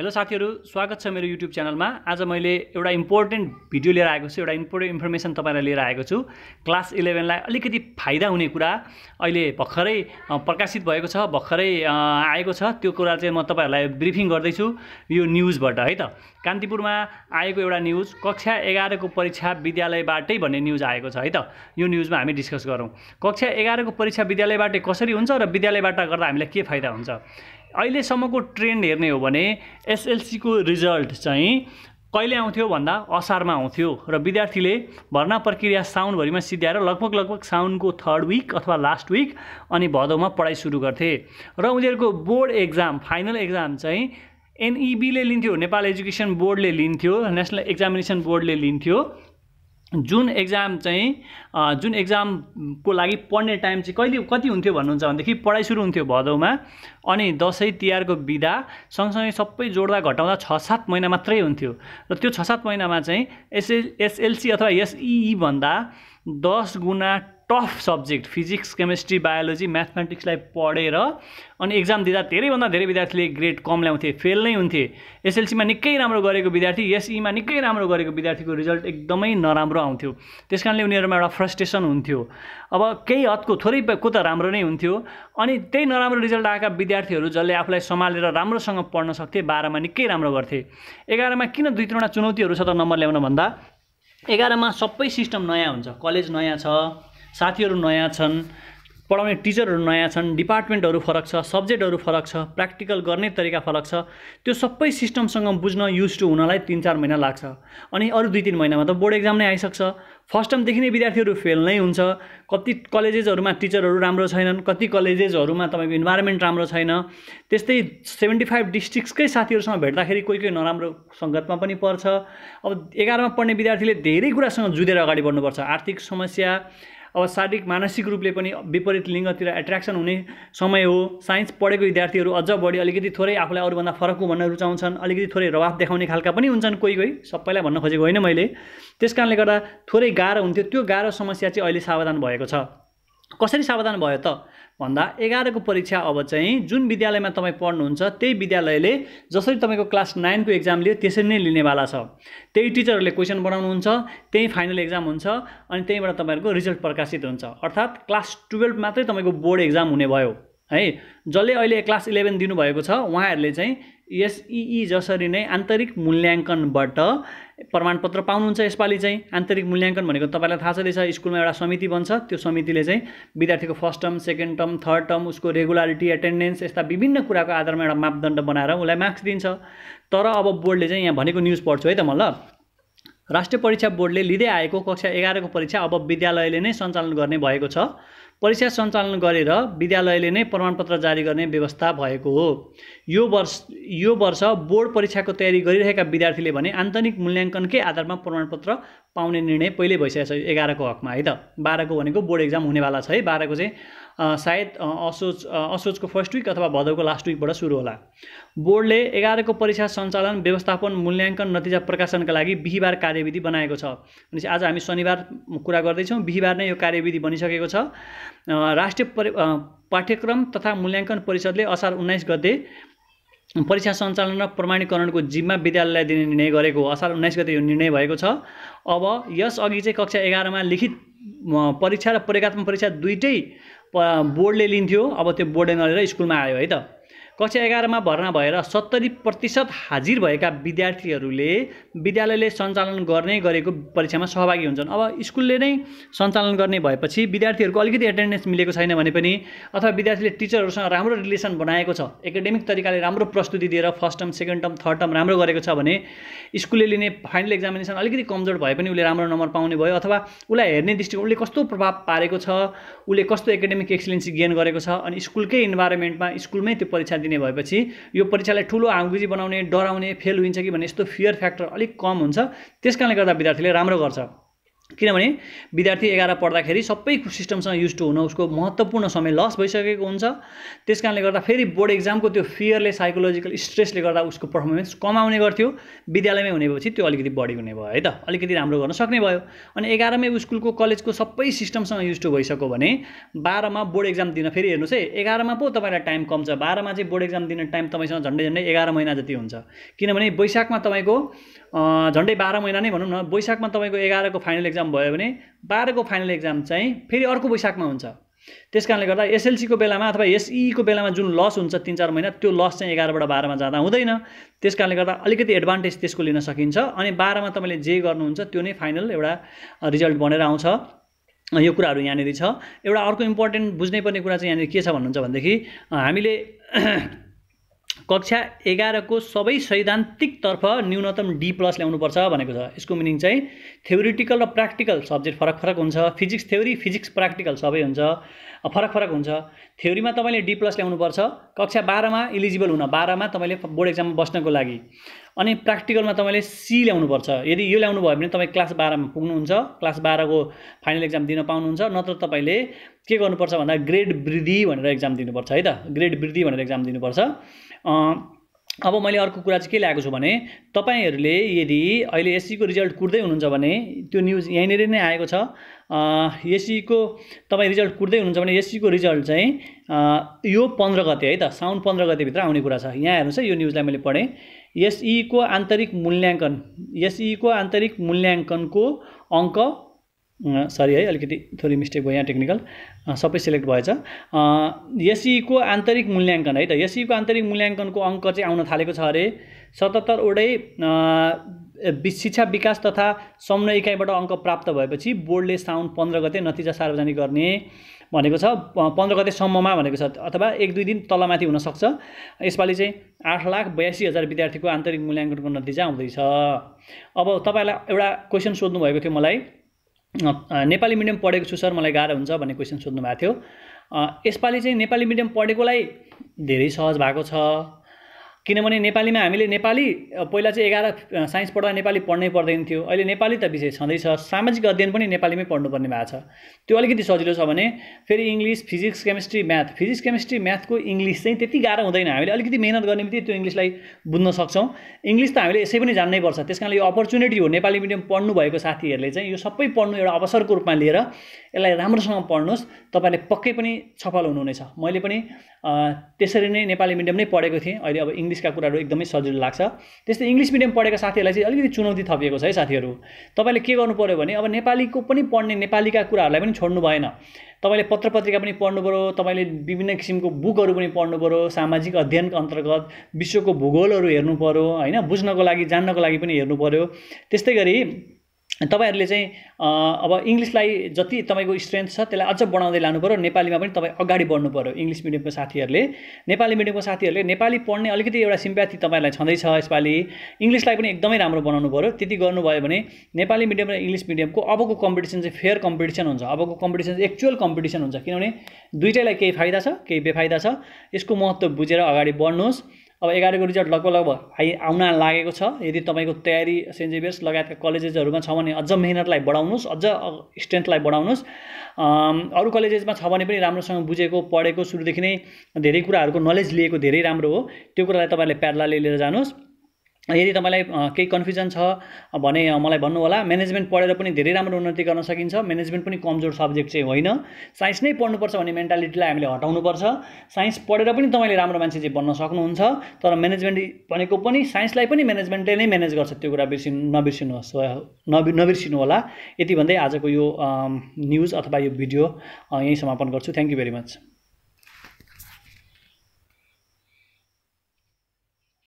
hello साथीहरू स्वागत छ मेरो युट्युब च्यानलमा आज मैले एउटा इम्पोर्टेन्ट भिडियो लिएर आएको छु एउटा इम्पोर्टेन्ट इन्फर्मेसन तपाईँलाई लिएर आएको छु क्लास इलेभेनलाई अलिकति फाइदा हुने कुरा अहिले भर्खरै प्रकाशित भएको छ भर्खरै आएको छ त्यो कुरा चाहिँ म तपाईँहरूलाई ब्रिफिङ गर्दैछु यो न्युजबाट है त कान्तिपुरमा आएको एउटा न्युज कक्षा एघारको परीक्षा विद्यालयबाटै भन्ने न्युज आएको छ है त यो न्युजमा हामी डिस्कस गरौँ कक्षा एघारको परीक्षा विद्यालयबाटै कसरी हुन्छ र विद्यालयबाट गर्दा हामीलाई के फाइदा हुन्छ अहिलेसम्मको ट्रेन्ड हेर्ने हो भने एसएलसीको रिजल्ट चाहिँ कहिले आउँथ्यो भन्दा असारमा आउँथ्यो र विद्यार्थीले भर्ना प्रक्रिया साउनभरिमा सिद्ध्याएर लगभग लगभग साउनको थर्ड विक अथवा लास्ट विक अनि भदौमा पढाइ सुरु गर्थे र उनीहरूको बोर्ड एक्जाम फाइनल एक्जाम चाहिँ एनइबीले e लिन्थ्यो नेपाल एजुकेसन बोर्डले लिन्थ्यो नेसनल एक्जामिनेसन बोर्डले लिन्थ्यो जुन एक्जाम चाहिँ जुन एक्जामको लागि पढ्ने टाइम चाहिँ कहिले कति हुन्थ्यो भन्नुहुन्छ भनेदेखि पढाइ सुरु हुन्थ्यो भदौमा अनि दसैँ तिहारको बिदा सँगसँगै सबै जोड्दा घटाउँदा छ सात महिना मात्रै हुन्थ्यो र त्यो छ सात महिनामा चाहिँ एसएल एसएलसी अथवा एसइई भन्दा दस गुणा tough subject physics chemistry biology म्याथमेटिक्सलाई पढेर अनि एक्जाम दिँदा धेरैभन्दा धेरै विद्यार्थीले ग्रेड कम ल्याउँथे फेल नै हुन्थे एसएलसीमा निकै राम्रो गरेको विद्यार्थी एसईमा e निकै राम्रो गरेको विद्यार्थीको रिजल्ट एकदमै नराम्रो आउँथ्यो त्यस कारणले उनीहरूमा एउटा फ्रस्ट्रेसन हुन्थ्यो अब केही हदको थोरै को त राम्रो नै हुन्थ्यो अनि त्यही नराम्रो रिजल्ट आएका विद्यार्थीहरू जसले आफूलाई सम्हालेर राम्रोसँग पढ्न सक्थे बाह्रमा निकै राम्रो गर्थे एघारमा किन दुई तिनवटा चुनौतीहरू छ त नम्बर ल्याउन भन्दा एघारमा सबै सिस्टम नयाँ हुन्छ कलेज नयाँ छ साथीहरू नयाँ छन् पढाउने टिचरहरू नयाँ छन् डिपार्टमेन्टहरू फरक छ सब्जेक्टहरू फरक छ प्र्याक्टिकल गर्ने तरिका फरक छ त्यो सबै सिस्टमसँग बुझ्न युज टु हुनलाई तिन चार महिना लाग्छ अनि अरू दुई तिन महिनामा त बोर्ड एक्जाम नै आइसक्छ फर्स्ट टर्मदेखि नै विद्यार्थीहरू फेल नै हुन्छ कति कलेजेसहरूमा टिचरहरू राम्रो छैनन् कति कलेजेसहरूमा तपाईँको इन्भाइरोमेन्ट राम्रो छैन त्यस्तै सेभेन्टी फाइभ डिस्ट्रिक्सकै साथीहरूसँग भेट्दाखेरि कोही कोही नराम्रो सङ्गतमा पनि पर्छ अब एघारमा पढ्ने विद्यार्थीले धेरै कुरासँग जुधेर अगाडि बढ्नुपर्छ आर्थिक समस्या अब शारीरिक मानसिक रूपले पनि विपरीत लिङ्गतिर एट्र्याक्सन हुने समय हो साइन्स पढेको विद्यार्थीहरू अझ बढी अलिकति थोरै आफूलाई अरूभन्दा फरक भन्न रुचाउँछन् अलिकति थोरै रवाफ देखाउने खालका पनि हुन्छन् कोही कोही सबैलाई भन्न खोजेको होइन मैले त्यस गर्दा थोरै गाह्रो हुन्थ्यो त्यो गाह्रो समस्या चाहिँ अहिले सावधान भएको छ कसरी सावधान भयो त भन्दा एघारको परीक्षा अब चाहिँ जुन विद्यालयमा तपाईँ पढ्नुहुन्छ त्यही विद्यालयले जसरी तपाईँको क्लास नाइनको एक्जाम लियो त्यसरी नै लिनेवाला छ त्यही टिचरहरूले क्वेसन बनाउनुहुन्छ त्यही फाइनल एक्जाम हुन्छ अनि त्यहीँबाट तपाईँहरूको रिजल्ट प्रकाशित हुन्छ अर्थात् क्लास टुवेल्भ मात्रै तपाईँको बोर्ड एक्जाम हुने भयो है जसले अहिले क्लास इलेभेन दिनुभएको छ उहाँहरूले चाहिँ एसइई जसरी नै आन्तरिक मूल्याङ्कनबाट प्रमाणपत्र पाउनुहुन्छ यसपालि चाहिँ आन्तरिक मूल्याङ्कन भनेको तपाईँलाई थाहा छँदैछ स्कुलमा एउटा समिति बन्छ त्यो समितिले चाहिँ विद्यार्थीको first term second term third term उसको रेगुलारिटी एटेन्डेन्स यस्ता विभिन्न कुराको आधारमा एउटा मापदण्ड बनाएर उसलाई मार्क्स दिन्छ तर अब बोर्डले चाहिँ यहाँ भनेको न्युज पढ्छु है त म ल राष्ट्रिय परीक्षा बोर्डले लिँदै आएको कक्षा एघारको परीक्षा अब विद्यालयले नै सञ्चालन गर्ने भएको छ परीक्षा सञ्चालन गरेर विद्यालयले नै प्रमाणपत्र जारी गर्ने व्यवस्था भएको हो यो वर्ष यो वर्ष बोर्ड परीक्षाको तयारी गरिरहेका विद्यार्थीले भने आन्तरिक मूल्याङ्कनकै आधारमा प्रमाणपत्र पाउने निर्णय पहिले भइसकेको छ एघारको हकमा है त बाह्रको भनेको बोर्ड एक्जाम हुनेवाला छ है बाह्रको चाहिँ सायद असोज असोजको फर्स्ट विक अथवा भदौको लास्ट विकबाट सुरु होला बोर्डले एघारको परीक्षा सञ्चालन व्यवस्थापन मूल्याङ्कन नतिजा प्रकाशनका लागि बिहिबार कार्यविधि बनाएको छ भनेपछि आज हामी शनिबार कुरा गर्दैछौँ बिहिबार नै यो कार्यविधि बनिसकेको छ राष्ट्रिय परि पाठ्यक्रम तथा मूल्याङ्कन परिषदले असार उन्नाइस गते परीक्षा सञ्चालन र प्रमाणीकरणको जिम्मा विद्यालयलाई दिने निर्णय गरेको असार उन्नाइस गते यो निर्णय भएको छ अब यसअघि चाहिँ कक्षा एघारमा लिखित परीक्षा र प्रयोगत्मक परीक्षा दुइटै बोर्डले लिन्थ्यो अब त्यो बोर्डले नलिएर स्कुलमा आयो है त कक्षा एघारमा भर्ना भएर सत्तरी प्रतिशत हाजिर भएका विद्यार्थीहरूले विद्यालयले सञ्चालन गर्ने गरेको परीक्षामा सहभागी हुन्छन् अब स्कुलले नै सञ्चालन गर्ने भएपछि विद्यार्थीहरूको अलिकति एटेन्डेन्स मिलेको छैन भने पनि अथवा विद्यार्थीले टिचरहरूसँग राम्रो रिलेसन बनाएको छ एकाडेमिक तरिकाले राम्रो प्रस्तुति दिएर first term second term third term राम्रो गरेको छ भने स्कुलले लिने फाइनल एक्जामिनेसन अलिकति कमजोर भए पनि उसले राम्रो नम्बर पाउने भयो अथवा उसलाई हेर्ने दृष्टिकोण उसले कस्तो प्रभाव पारेको छ उसले कस्तो एकाडेमिक एक्सिलेन्सी गेन गरेको छ अनि स्कुलकै इन्भाइरोमेन्टमा स्कुलमै त्यो परीक्षा दिने दिने भएपछि यो परीक्षालाई ठुलो आङ्गुजी बनाउने डराउने फेल हुन्छ कि भन्ने यस्तो फियर फ्याक्टर अलिक कम हुन्छ त्यस कारणले गर्दा विद्यार्थीले राम्रो गर्छ किनभने विद्यार्थी एघार पढ्दाखेरि सबै सिस्टमसँग युज टु हुन उसको महत्त्वपूर्ण समय लस भइसकेको हुन्छ त्यस कारणले गर्दा फेरि बोर्ड एक्जामको त्यो फियरले साइकोलोजिकल स्ट्रेसले गर्दा उसको पर्फर्मेन्स कमाउने गर्थ्यो विद्यालयमै हुनेपछि त्यो अलिकति बढी हुने भयो है त अलिकति राम्रो गर्न सक्ने भयो अनि एघारमै स्कुलको कलेजको सबै सिस्टमसँग युज टु भइसक्यो भने बाह्रमा बोर्ड एक्जाम दिन फेरि हेर्नुहोस् है एघारमा पो तपाईँलाई टाइम कम छ बाह्रमा चाहिँ बोर्ड एक्जाम दिन टाइम तपाईँसँग झन्डै झन्डै एघार महिना जति हुन्छ किनभने वैशाखमा तपाईँको झन्डै बाह्र महिना नै भनौँ न वैशाखमा तपाईँको एघारको फाइनल एक्जाम एक्जाम भयो भने बाह्रको फाइनल एक्जाम चाहिँ फेरि अर्को वैशाखमा हुन्छ त्यस कारणले गर्दा एसएलसीको बेलामा अथवा एसईको बेलामा जुन लस हुन्छ तिन चार महिना त्यो लस चाहिँ एघारबाट बाह्रमा जाँदा हुँदैन त्यस कारणले गर्दा अलिकति एडभान्टेज त्यसको लिन सकिन्छ अनि बाह्रमा तपाईँले जे गर्नुहुन्छ त्यो नै फाइनल एउटा रिजल्ट बनेर आउँछ यो कुराहरू यहाँनिर छ एउटा अर्को इम्पोर्टेन्ट बुझ्नै पर्ने कुरा चाहिँ यहाँनिर के छ भन्नुहुन्छ भनेदेखि हामीले कक्षा एघारको सबै सैद्धान्तिकतर्फ न्यूनतम डी प्लस ल्याउनुपर्छ भनेको छ यसको मिनिङ चाहिँ थ्योरिटिकल र प्र्याक्टिकल सब्जेक्ट फरक फरक हुन्छ फिजिक्स थ्योरी फिजिक्स प्र्याक्टिकल सबै हुन्छ फरक फरक हुन्छ थ्योरीमा तपाईँले डी प्लस ल्याउनुपर्छ कक्षा बाह्रमा इलिजिबल हुन बाह्रमा तपाईँले बोर्ड एक्जाममा बस्नको लागि अनि प्र्याक्टिकलमा तपाईँले सी ल्याउनुपर्छ यदि यो ल्याउनु भयो भने तपाईँ क्लास बाह्रमा पुग्नुहुन्छ क्लास बाह्रको फाइनल एक्जाम दिन पाउनुहुन्छ नत्र तपाईँले के गर्नुपर्छ भन्दा ग्रेड वृद्धि भनेर एक्जाम दिनुपर्छ है त ग्रेड वृद्धि भनेर एक्जाम दिनुपर्छ अब मैले अर्को कुरा चाहिँ के ल्याएको छु भने तपाईँहरूले यदि अहिले एससीको रिजल्ट कुर्दै हुनुहुन्छ भने त्यो न्युज यहीँनिर नै आएको छ एससीको तपाईँ रिजल्ट कुर्दै हुनुहुन्छ भने एससीको रिजल्ट चाहिँ यो पन्ध्र गते है त साउन पन्ध्र गतेभित्र आउने कुरा छ यहाँ हेर्नुहोस् है यो न्युजलाई मैले पढेँ एसईको आन्तरिक मूल्याङ्कन एसईको आन्तरिक मूल्याङ्कनको अङ्क सरी है अलिकति थोरै मिस्टेक भयो यहाँ टेक्निकल सबै सिलेक्ट भएछ एसईको आन्तरिक मूल्याङ्कन है त एसईको आन्तरिक मूल्याङ्कनको अङ्क चाहिँ आउन थालेको छ अरे सतहत्तरवटै शिक्षा विकास तथा समन्वय इकाइबाट अङ्क प्राप्त भएपछि बोर्डले साउन पन्ध्र गते नतिजा सार्वजनिक गर्ने भनेको छ पन्ध्र गतेसम्ममा भनेको छ अथवा एक दुई दिन तलमाथि हुनसक्छ यसपालि चाहिँ आठ लाख बयासी हजार विद्यार्थीको आन्तरिक मूल्याङ्कनको नतिजा आउँदैछ अब तपाईँलाई एउटा क्वेसन सोध्नुभएको थियो मलाई नेपाली मिडियम पढेको छु सर मलाई गाह्रो हुन्छ भन्ने क्वेसन सोध्नु भएको थियो यसपालि चाहिँ नेपाली मिडियम पढेकोलाई धेरै सहज भएको छ किनभने नेपालीमा हामीले नेपाली पहिला चाहिँ एघार साइन्स पढ्दा नेपाली पढ्नै पर्दैन थियो अहिले नेपाली त विषय छँदैछ सामाजिक अध्ययन पनि नेपालीमै पढ्नुपर्ने भएको छ त्यो अलिकति सजिलो छ भने फेरि English physics chemistry math physics chemistry म्याथको इङ्ग्लिस चाहिँ त्यति गाह्रो हुँदैन हामीले अलिकति मिहिनेत गर्ने बित्तिकै त्यो इङ्ग्लिसलाई बुझ्न सक्छौँ इङ्ग्लिस त हामीले यसै पनि जान्नै पर्छ त्यस कारणले यो अपर्च्युनिटी हो नेपाली मिडियम पढ्नु भएको साथीहरूले चाहिँ यो सबै पढ्नु एउटा अवसरको रूपमा लिएर यसलाई राम्रोसँग पढ्नुहोस् तपाईँले पक्कै पनि सफल हुनुहुनेछ मैले पनि त्यसरी नै नेपाली मिडियम नै पढेको थिएँ अहिले अब इङ्ग्लिस इङ्ग्लिसका कुराहरू एकदमै सजिलो लाग्छ त्यस्तै इङ्ग्लिस मिडियम पढेका साथीहरूलाई चाहिँ अलिकति चुनौती थपिएको छ है साथीहरू तपाईँले के गर्नु पऱ्यो भने अब नेपालीको पनि पढ्ने नेपालीका कुराहरूलाई पनि छोड्नु भएन तपाईँले पत्र पत्रिका पनि पढ्नु पऱ्यो तपाईँले विभिन्न किसिमको बुकहरू पनि पढ्नु पऱ्यो सामाजिक अध्ययनको अन्तर्गत विश्वको भूगोलहरू हेर्नु पऱ्यो होइन बुझ्नको लागि जान्नको लागि पनि हेर्नु पऱ्यो त्यस्तै गरी तपाईँहरूले चाहिँ अब इङ्ग्लिसलाई जति तपाईँको स्ट्रेन्थ छ त्यसलाई अझ बढाउँदै लानु पऱ्यो नेपालीमा पनि तपाईँ अगाडि बढ्नु पऱ्यो इङ्ग्लिस मिडियमको साथीहरूले नेपाली मिडियमको साथीहरूले नेपाली पढ्ने अलिकति एउटा सिम्प्याथी तपाईँहरूलाई छँदैछ यसपालि इङ्ग्लिसलाई पनि एकदमै राम्रो बनाउनु पऱ्यो त्यति गर्नुभयो भने नेपाली मिडियम र इङ्ग्लिस मिडियमको अबको कम्पिटिसन चाहिँ फेयर कम्पिटिसन हुन्छ अबको कम्पिटिसन चाहिँ एक्चुअल कम्पिटिसन हुन्छ किनभने दुइटैलाई केही फाइदा छ केही बेफाइदा छ यसको महत्त्व बुझेर अगाडि बढ्नुहोस् अब एघारको रिजल्ट लगभग लगभग हाई आउन लागेको छ यदि तपाईँको तयारी सेन्ट जेभियर्स लगायतका कलेजेसहरूमा छ भने अझ मेहनतलाई बढाउनुहोस् अझ स्ट्रेन्थलाई बढाउनुहोस् अरू कलेजेसमा छ भने पनि राम्रोसँग बुझेको पढेको सुरुदेखि नै धेरै कुराहरूको नलेज लिएको धेरै राम्रो हो त्यो कुरालाई तपाईँहरूले प्यारलाले लिएर जानुहोस् यदि तपाईँलाई केही कन्फ्युजन छ भने मलाई भन्नु होला म्यानेजमेन्ट पढेर पनि धेरै राम्रो उन्नति गर्न सकिन्छ म्यानेजमेन्ट पनि कमजोर सब्जेक्ट चाहिँ होइन साइन्स नै पढ्नुपर्छ भन्ने मेन्टालिटीलाई हामीले हटाउनुपर्छ साइन्स पढेर पनि तपाईँले राम्रो मान्छे चाहिँ बन्न सक्नुहुन्छ तर म्यानेजमेन्ट भनेको पनि साइन्सलाई पनि म्यानेजमेन्टले नै म्यानेज गर्छ त्यो कुरा बिर्सिनु नबिर्सिनुहोस् नबि नबिर्सिनु होला यति भन्दै आजको यो न्युज अथवा यो भिडियो यहीँ समापन गर्छु थ्याङ्क यू भेरी मच